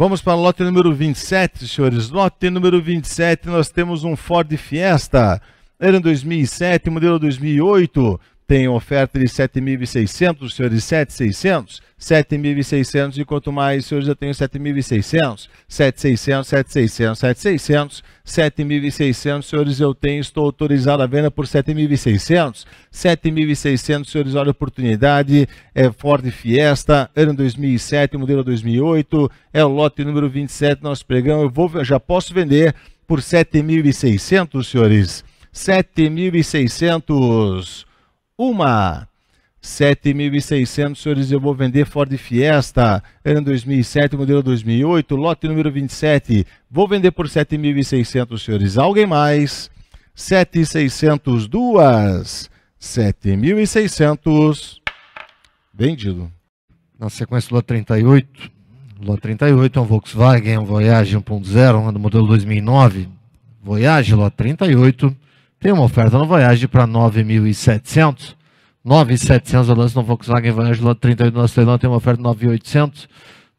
Vamos para o lote número 27, senhores. Lote número 27, nós temos um Ford Fiesta. Era em 2007, modelo 2008 tem oferta de 7.600, senhores, 7.600, 7.600 e quanto mais, senhores, eu tenho 7.600, 7.600, 7.600, 7.600, 7.600, senhores, eu tenho, estou autorizado a venda por 7.600, 7.600, senhores, olha a oportunidade, é Ford Fiesta, ano 2007, modelo 2008, é o lote número 27, nosso pregão, eu vou, já posso vender por 7.600, senhores, 7.600, uma. 7.600, senhores, eu vou vender Ford Fiesta, ano 2007, modelo 2008, lote número 27. Vou vender por 7.600, senhores. Alguém mais? 7.600, duas. 7.600. Vendido. Na sequência, lote 38. Lote 38 é um Volkswagen, é um Voyage 1.0, um modelo 2009. Voyage, lote 38. Tem uma oferta no Voyage para 9.700. 9.700 o lance no Volkswagen Voyage Lot 38 do nosso leilão. Tem uma oferta 9.800.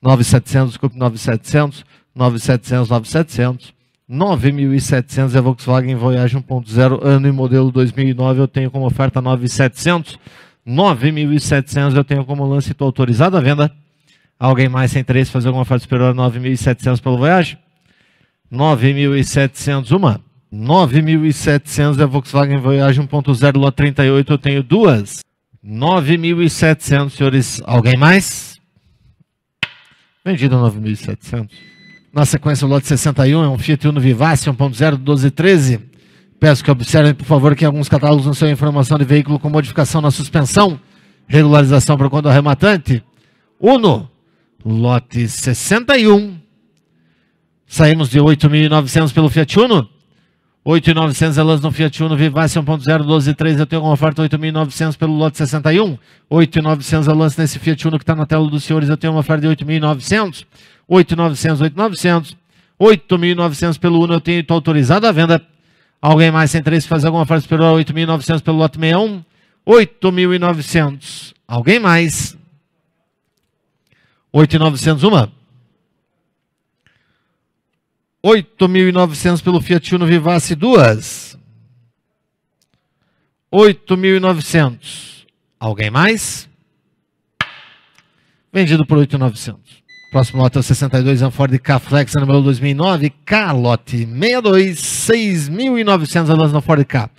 9.700, desculpe, 9.700. 9.700, 9.700. 9.700 é Volkswagen Voyage 1.0, ano e modelo 2009. Eu tenho como oferta 9.700. 9.700 eu tenho como lance. Estou autorizado à venda. Alguém mais sem interesse fazer alguma oferta superior a 9.700 pelo Voyage? 9.700 uma. 9.700 é Volkswagen Voyage 1.0 lote 38, eu tenho duas. 9.700, senhores. Alguém mais? Vendido 9.700. Na sequência, o lote 61 é um Fiat Uno Vivace 1.0 1213. Peço que observem, por favor, que alguns catálogos não são informação de veículo com modificação na suspensão, regularização para quando arrematante. Uno, lote 61. Saímos de 8.900 pelo Fiat Uno. 8.900 é lance no Fiat Uno Vivace 1.0 12.3. Eu tenho uma oferta 8.900 pelo lote 61. 8.900 é lance nesse Fiat Uno que está na tela dos senhores. Eu tenho uma oferta de 8.900. 8.900, 8.900. 8.900 pelo Uno. Eu tenho, estou autorizado à venda. Alguém mais sem interesse fazer alguma oferta superior a 8.900 pelo lote 61? 8.900. Alguém mais? 8.900, uma. 8.900 pelo Fiat Uno Vivace, 2. 8.900. Alguém mais? Vendido por 8.900. Próximo lote é o 62 Anford é K-Flex, é número 2009, K, lote 62, 6.900 a Anford K.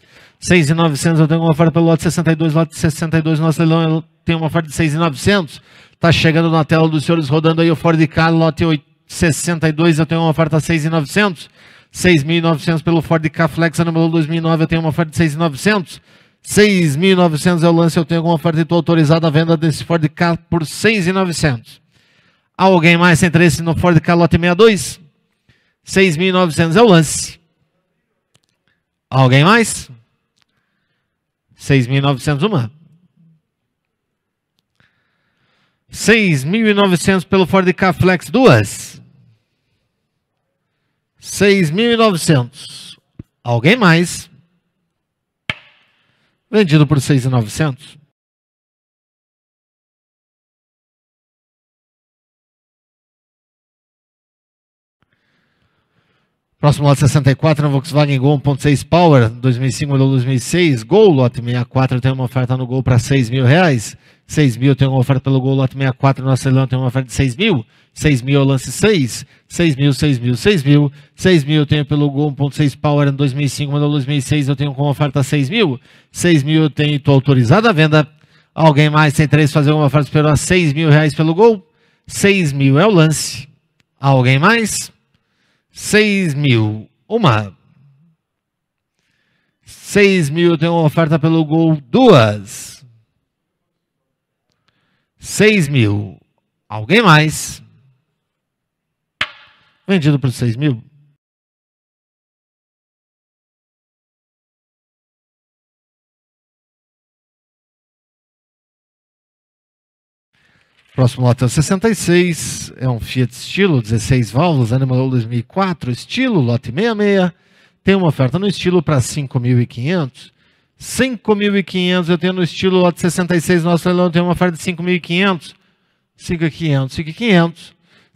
6.900, eu tenho uma oferta pelo lote 62, lote 62, nosso leilão tem uma oferta de 6.900. Está chegando na tela dos senhores, rodando aí o Ford K, lote 8. 62 eu tenho uma oferta 6,900. 6.900 pelo Ford K-Flex, ano 2009 eu tenho uma oferta de 6.900. 6.900 é o lance, eu tenho alguma oferta e estou autorizado a venda desse Ford K por 6.900. Alguém mais tem interesse no Ford K lote 62? 6.900 é o lance. Alguém mais? 6.900 uma. 6.900 pelo Ford K Flex duas. 6.900. Alguém mais? Vendido por 6.900. Próximo lote 64 na Volkswagen Gol 1.6 Power, 2005 ou 2006. Gol, lote 64, tem uma oferta no Gol para 6 mil reais. 6 mil tem uma oferta pelo gol, lote 64 no Acelão tem uma oferta de 6 mil, 6 mil eu é lance 6, 6 mil, 6 mil, 6 mil, 6 mil eu tenho pelo gol 1.6 Power em 2005, mandou 2006 eu tenho com oferta 6 mil, 6 mil eu tenho, estou autorizado a venda, alguém mais tem 3 fazer uma oferta superior a 6 mil reais pelo gol, 6 mil é o lance, alguém mais, 6 mil, uma, 6 mil eu tenho uma oferta pelo gol, duas, 6 mil. Alguém mais? Vendido por 6 mil? Próximo lote é o 66, é um Fiat Estilo, 16 válvulas, Animal 2004, Estilo, lote 66. Tem uma oferta no Estilo para 5.500 5.500, eu tenho no estilo lote 66, nosso leilão tem uma oferta de 5.500. 5.500, 5.500.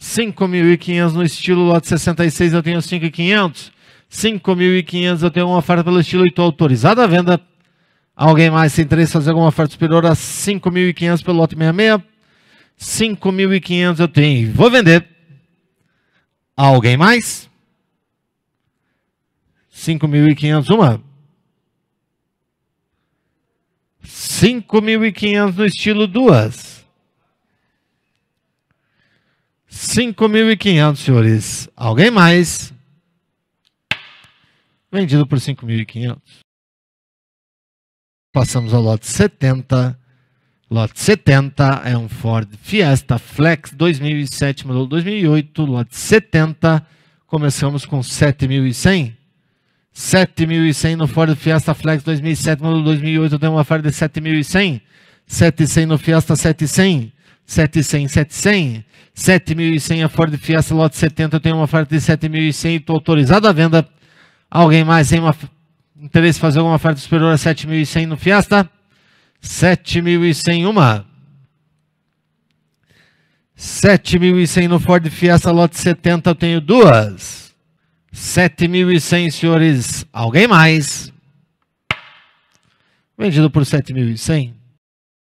5.500 no estilo lote 66, eu tenho 5.500. 5.500, eu tenho uma oferta pelo estilo e estou autorizado à venda. Alguém mais tem interesse em fazer alguma oferta superior a 5.500 pelo lote 66? 5.500 eu tenho. Vou vender. Alguém mais? 5.500 uma. 5.500 no estilo duas. 5.500, senhores. Alguém mais? Vendido por 5.500. Passamos ao lote 70. Lote 70 é um Ford Fiesta Flex 2007, modelo 2008. Lote 70, começamos com 7.100. 7.100 no Ford Fiesta Flex 2007, modelo 2008, eu tenho uma oferta de 7.100. 7.100 no Fiesta 700. 700, 700. 7.100 a Ford Fiesta lote 70, eu tenho uma oferta de 7.100 e estou autorizado à venda. Alguém mais tem uma... interesse em fazer alguma oferta superior a 7.100 no Fiesta? 7.100 uma. 7.100 no Ford Fiesta lote 70, eu tenho duas. 7.100, senhores. Alguém mais? Vendido por 7.100.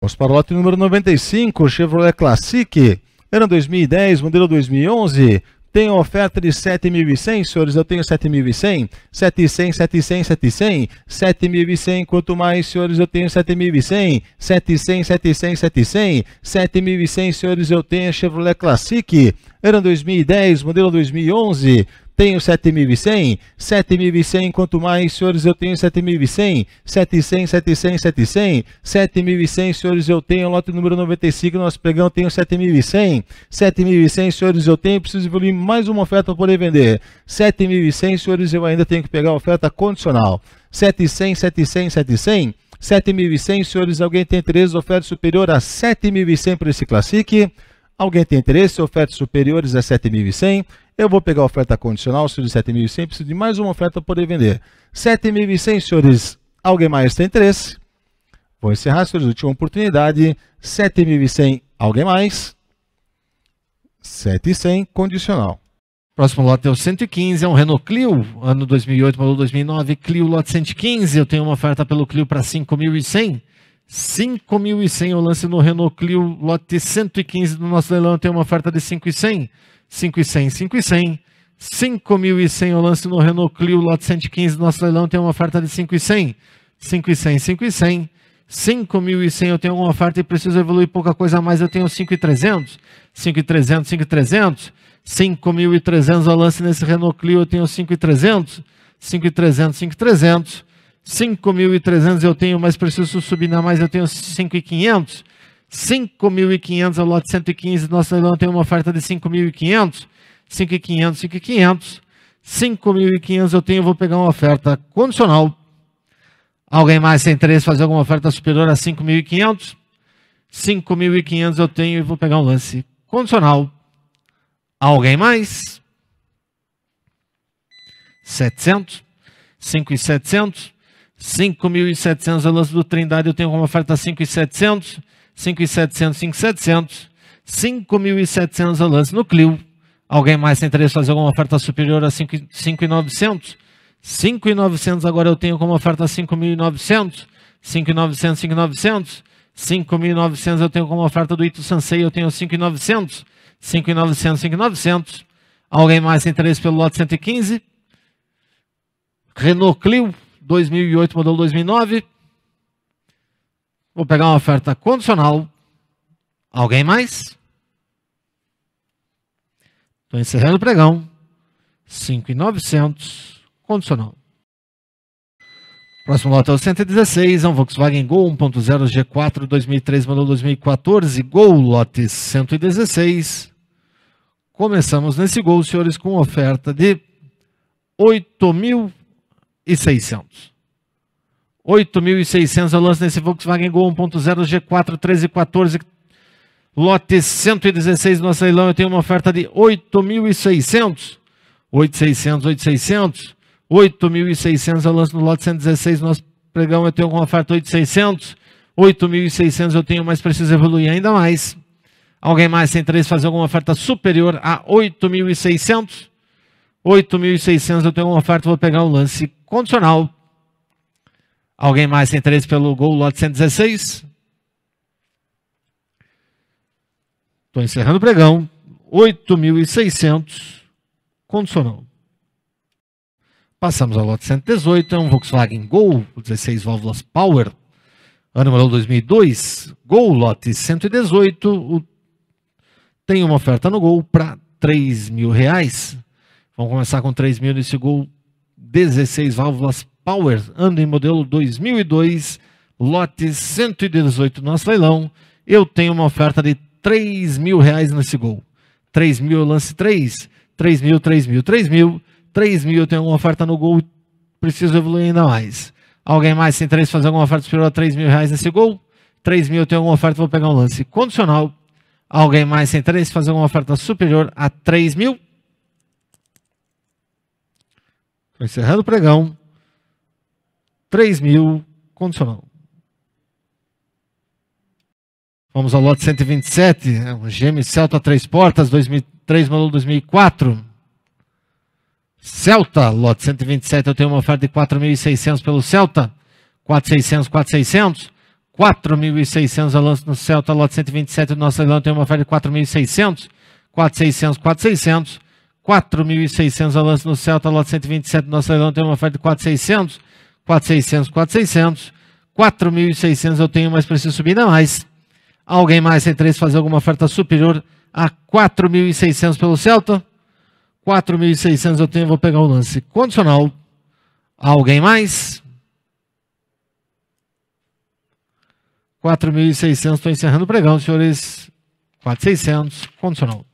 Vamos para número 95, Chevrolet Classic. Era 2010, modelo 2011. Tem oferta de 7.100, senhores. Eu tenho 7.100. 700, 700, 700. 7.100. Quanto mais, senhores, eu tenho 7.100. 700, 700, 700. 7.100, senhores, eu tenho Chevrolet Classic era 2010, modelo 2011, tenho 7.100, 7.100, quanto mais, senhores, eu tenho 7.100, 700, 700, 700, 7.100, senhores, eu tenho lote número 95, nosso pregão, tenho 7.100, 7.100, senhores, eu tenho, preciso evoluir mais uma oferta para poder vender, 7.100, senhores, eu ainda tenho que pegar a oferta condicional, 700, 700, 700, 7.100, senhores, alguém tem interesse oferta superior a 7.100 para esse classique? Alguém tem interesse? Ofertas superiores a é 7.100? Eu vou pegar a oferta condicional, se de 7.100, preciso de mais uma oferta para poder vender. 7.100, senhores, alguém mais tem interesse? Vou encerrar, senhores, última oportunidade. 7.100, alguém mais? 7.100, condicional. Próximo lote é o 115, é um Renault Clio, ano 2008, modelo 2009, Clio lote 115. Eu tenho uma oferta pelo Clio para 5.100. 5.100 o lance no Renault Clio, lote 115 do nosso leilão tem uma oferta de 5.100, 5.100, 5.100. 5.100 o lance no Renault Clio, lote 115 do nosso leilão tem uma oferta de 5.100, 5.100, 5.100. 5.100 eu tenho uma oferta e preciso evoluir pouca coisa a mais, eu tenho 5.300, 5.300, 5.300. 5.300 o lance nesse Renault Clio, eu tenho 5.300, 5.300, 5.300. 5.300 eu tenho, mas preciso subir na mais, eu tenho 5.500. 5.500 é o lote 115, nosso leilão tem uma oferta de 5.500. 5.500, 5.500. 5.500 eu tenho, vou pegar uma oferta condicional. Alguém mais sem interesse fazer alguma oferta superior a 5.500? 5.500 eu tenho e vou pegar um lance condicional. Alguém mais? 700? 5.700? 5.700 é lance do Trindade, eu tenho como oferta 5.700, 5.700, 5.700, 5.700 é lance no Clio. Alguém mais tem interesse em fazer alguma oferta superior a 5.900? 5.900 agora eu tenho como oferta 5.900, 5.900, 5.900, 5.900 eu tenho como oferta do Ito Sansei, eu tenho 5.900, 5.900, 5.900. Alguém mais tem interesse pelo lote 115? Renault Clio, 2008, modelo 2009. Vou pegar uma oferta condicional. Alguém mais? Estou encerrando o pregão. 5,900 condicional. Próximo lote é o 116, é um Volkswagen Gol 1.0 G4 2003, modelo 2014, Gol lote 116. Começamos nesse Gol, senhores, com oferta de 8.000. 8.600. 8.600 eu lanço nesse Volkswagen Gol 1.0 G4 1314, lote 116 do nosso leilão. Eu tenho uma oferta de 8.600. 8.600, 8.600. 8.600 eu lanço no lote 116 do nosso pregão. Eu tenho uma oferta 8.600. 8.600 eu tenho, mas preciso evoluir ainda mais. Alguém mais tem três fazer alguma oferta superior a 8.600? 8.600 eu tenho uma oferta, vou pegar o lance condicional. Alguém mais tem interesse pelo gol lote 116? Estou encerrando o pregão. 8.600 condicional. Passamos ao lote 118, é um Volkswagen Gol, 16 válvulas Power, ano modelo 2002. Gol, lote 118, o... tem uma oferta no Gol para R$ mil reais. Vamos começar com R$ mil nesse Gol 16 válvulas Power, ano em modelo 2002, lote 118 nosso leilão. Eu tenho uma oferta de 3 mil reais nesse gol. 3 mil eu lance 3, 3 mil, 3 mil, 3 mil, 3 mil eu tenho uma oferta no gol, preciso evoluir ainda mais. Alguém mais tem interesse em fazer alguma oferta superior a 3 mil reais nesse gol? 3 mil eu tenho alguma oferta, vou pegar um lance condicional. Alguém mais tem interesse em fazer alguma oferta superior a 3 mil? Estou encerrando o pregão. 3 mil, condicional. Vamos ao lote 127, é um GM Celta Três Portas, 2003, modelo 2004. Celta, lote 127, eu tenho uma oferta de 4.600 pelo Celta. 4.600, 4.600. 4.600 eu lanço no Celta, lote 127 do nosso leilão, tem uma oferta de 4.600. 4.600, 4.600. 4.600 a lance no Celta, lote 127 no nosso leilão tem uma oferta de 4.600, 4.600, 4.600, 4.600 eu tenho, mas preciso subir ainda mais. Alguém mais tem três fazer alguma oferta superior a 4.600 pelo Celta? 4.600 eu tenho, vou pegar o lance condicional. Alguém mais? 4.600, estou encerrando o pregão, senhores. 4.600, condicional.